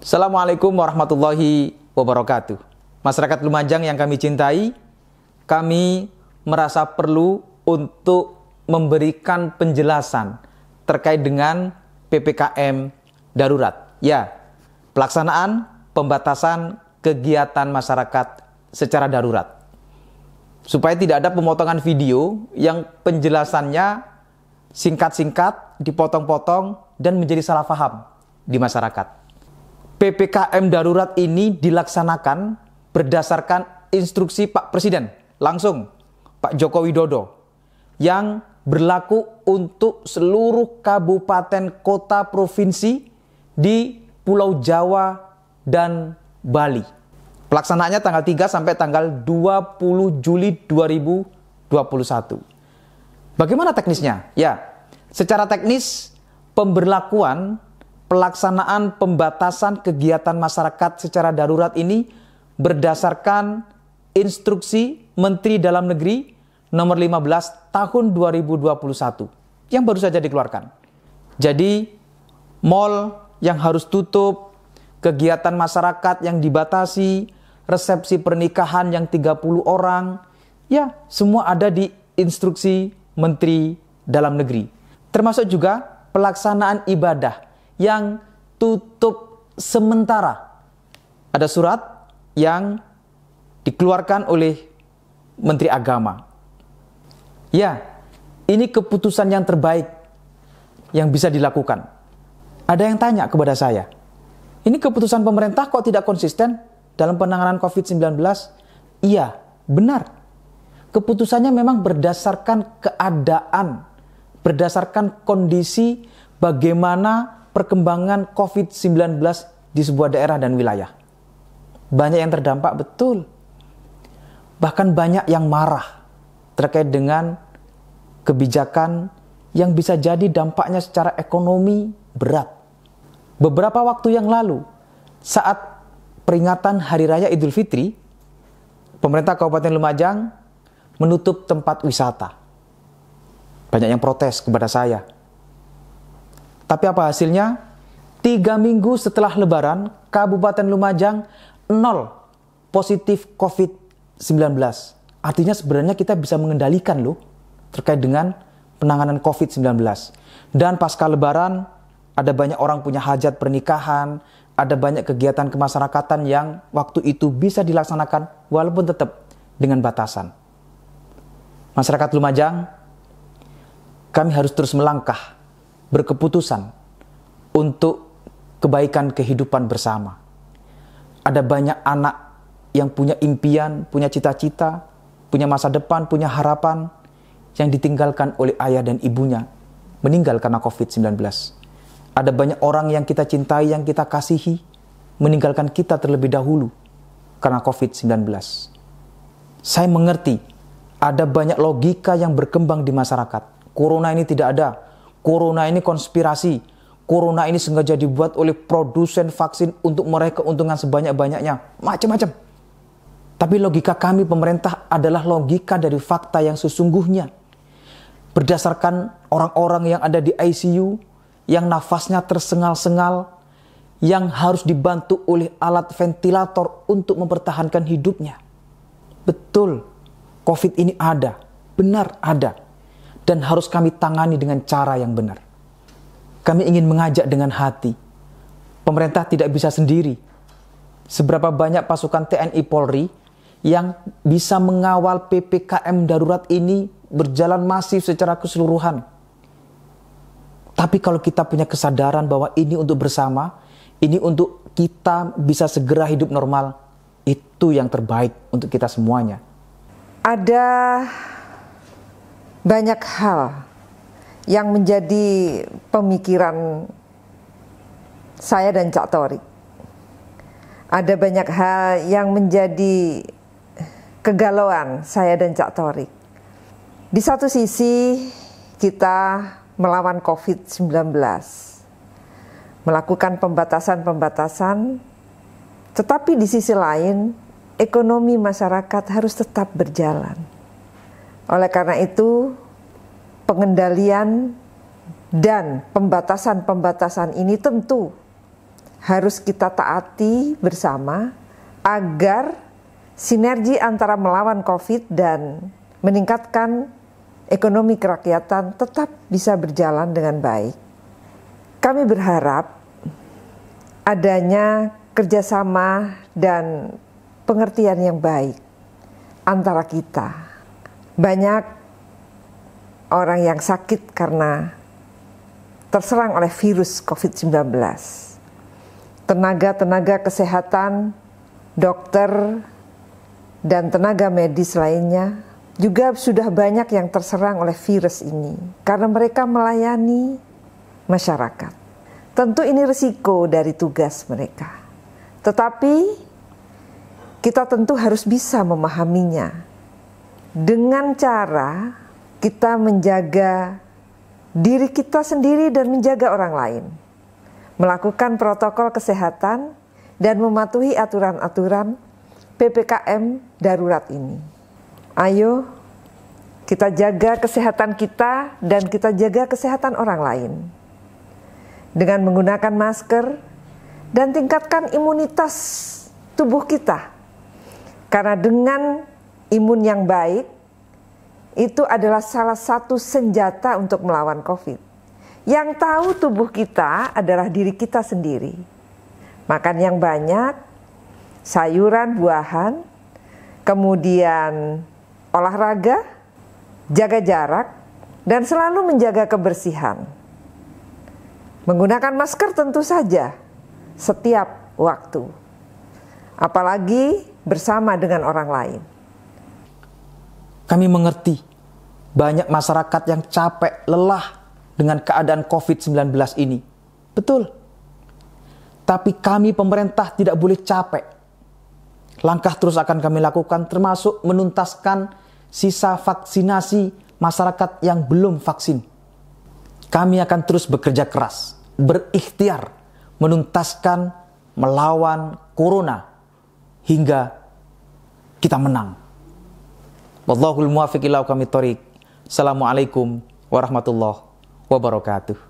Assalamualaikum warahmatullahi wabarakatuh. Masyarakat Lumajang yang kami cintai, kami merasa perlu untuk memberikan penjelasan terkait dengan PPKM darurat. Ya, pelaksanaan pembatasan kegiatan masyarakat secara darurat. Supaya tidak ada pemotongan video yang penjelasannya singkat-singkat, dipotong-potong, dan menjadi salah faham di masyarakat. PPKM darurat ini dilaksanakan berdasarkan instruksi Pak Presiden langsung Pak Joko Widodo yang berlaku untuk seluruh kabupaten kota provinsi di Pulau Jawa dan Bali. Pelaksanaannya tanggal 3 sampai tanggal 20 Juli 2021. Bagaimana teknisnya? Ya, secara teknis pemberlakuan pelaksanaan pembatasan kegiatan masyarakat secara darurat ini berdasarkan instruksi Menteri Dalam Negeri nomor 15 tahun 2021 yang baru saja dikeluarkan. Jadi mal yang harus tutup, kegiatan masyarakat yang dibatasi, resepsi pernikahan yang 30 orang, ya semua ada di instruksi Menteri Dalam Negeri. Termasuk juga pelaksanaan ibadah yang tutup sementara. Ada surat yang dikeluarkan oleh Menteri Agama. Ya, ini keputusan yang terbaik yang bisa dilakukan. Ada yang tanya kepada saya, ini keputusan pemerintah kok tidak konsisten dalam penanganan COVID-19? Iya, benar. Keputusannya memang berdasarkan keadaan, berdasarkan kondisi bagaimana perkembangan COVID-19 di sebuah daerah dan wilayah. Banyak yang terdampak betul. Bahkan banyak yang marah terkait dengan kebijakan yang bisa jadi dampaknya secara ekonomi berat. Beberapa waktu yang lalu, saat peringatan Hari Raya Idul Fitri, pemerintah Kabupaten Lumajang menutup tempat wisata. Banyak yang protes kepada saya tapi apa hasilnya? Tiga minggu setelah lebaran, Kabupaten Lumajang nol positif COVID-19. Artinya sebenarnya kita bisa mengendalikan loh terkait dengan penanganan COVID-19. Dan pasca lebaran, ada banyak orang punya hajat pernikahan, ada banyak kegiatan kemasyarakatan yang waktu itu bisa dilaksanakan walaupun tetap dengan batasan. Masyarakat Lumajang, kami harus terus melangkah berkeputusan untuk kebaikan kehidupan bersama. Ada banyak anak yang punya impian, punya cita-cita, punya masa depan, punya harapan yang ditinggalkan oleh ayah dan ibunya meninggal karena COVID-19. Ada banyak orang yang kita cintai, yang kita kasihi, meninggalkan kita terlebih dahulu karena COVID-19. Saya mengerti ada banyak logika yang berkembang di masyarakat. Corona ini tidak ada Corona ini konspirasi. Corona ini sengaja dibuat oleh produsen vaksin untuk meraih keuntungan sebanyak-banyaknya. Macam-macam. Tapi logika kami pemerintah adalah logika dari fakta yang sesungguhnya. Berdasarkan orang-orang yang ada di ICU, yang nafasnya tersengal-sengal, yang harus dibantu oleh alat ventilator untuk mempertahankan hidupnya. Betul, COVID ini ada, benar ada dan harus kami tangani dengan cara yang benar. Kami ingin mengajak dengan hati. Pemerintah tidak bisa sendiri. Seberapa banyak pasukan TNI Polri yang bisa mengawal PPKM darurat ini berjalan masif secara keseluruhan. Tapi kalau kita punya kesadaran bahwa ini untuk bersama, ini untuk kita bisa segera hidup normal, itu yang terbaik untuk kita semuanya. Ada banyak hal yang menjadi pemikiran saya dan Cak Torik. Ada banyak hal yang menjadi kegalauan saya dan Cak Torik. Di satu sisi kita melawan COVID-19, melakukan pembatasan-pembatasan, tetapi di sisi lain ekonomi masyarakat harus tetap berjalan oleh karena itu, pengendalian dan pembatasan-pembatasan ini tentu harus kita taati bersama agar sinergi antara melawan COVID dan meningkatkan ekonomi kerakyatan tetap bisa berjalan dengan baik. Kami berharap adanya kerjasama dan pengertian yang baik antara kita banyak orang yang sakit karena terserang oleh virus COVID-19. Tenaga-tenaga kesehatan, dokter, dan tenaga medis lainnya juga sudah banyak yang terserang oleh virus ini karena mereka melayani masyarakat. Tentu ini risiko dari tugas mereka. Tetapi kita tentu harus bisa memahaminya dengan cara kita menjaga diri kita sendiri dan menjaga orang lain, melakukan protokol kesehatan, dan mematuhi aturan-aturan PPKM darurat ini. Ayo, kita jaga kesehatan kita dan kita jaga kesehatan orang lain dengan menggunakan masker dan tingkatkan imunitas tubuh kita, karena dengan imun yang baik itu adalah salah satu senjata untuk melawan COVID. Yang tahu tubuh kita adalah diri kita sendiri. Makan yang banyak, sayuran, buahan, kemudian olahraga, jaga jarak, dan selalu menjaga kebersihan. Menggunakan masker tentu saja setiap waktu, apalagi bersama dengan orang lain. Kami mengerti banyak masyarakat yang capek, lelah dengan keadaan COVID-19 ini. Betul. Tapi kami pemerintah tidak boleh capek. Langkah terus akan kami lakukan termasuk menuntaskan sisa vaksinasi masyarakat yang belum vaksin. Kami akan terus bekerja keras, berikhtiar, menuntaskan melawan corona hingga kita menang. Wallahul muwafiq ila Assalamualaikum warahmatullahi wabarakatuh.